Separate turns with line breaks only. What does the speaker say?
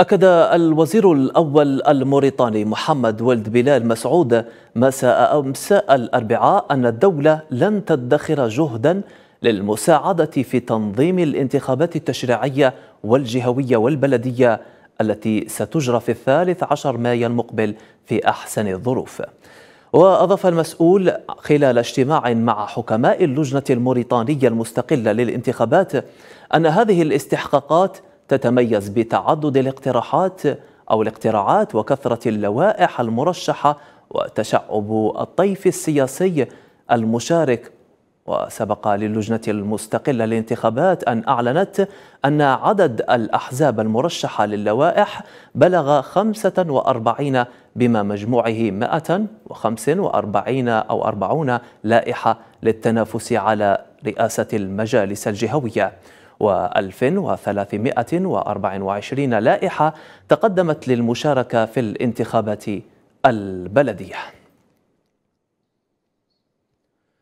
أكد الوزير الأول الموريتاني محمد ولد بلال مسعود مساء أمس الأربعاء أن الدولة لن تدخر جهدا للمساعدة في تنظيم الانتخابات التشريعية والجهوية والبلدية التي ستجرى في الثالث عشر مايو المقبل في أحسن الظروف وأضاف المسؤول خلال اجتماع مع حكماء اللجنة الموريتانية المستقلة للانتخابات أن هذه الاستحقاقات تتميز بتعدد الاقتراحات أو الاقتراعات وكثرة اللوائح المرشحة وتشعب الطيف السياسي المشارك وسبق للجنة المستقلة للانتخابات أن أعلنت أن عدد الأحزاب المرشحة للوائح بلغ 45 بما مجموعه 145 أو 40 لائحة للتنافس على رئاسة المجالس الجهوية و1324 لائحة تقدمت للمشاركة في الانتخابات البلدية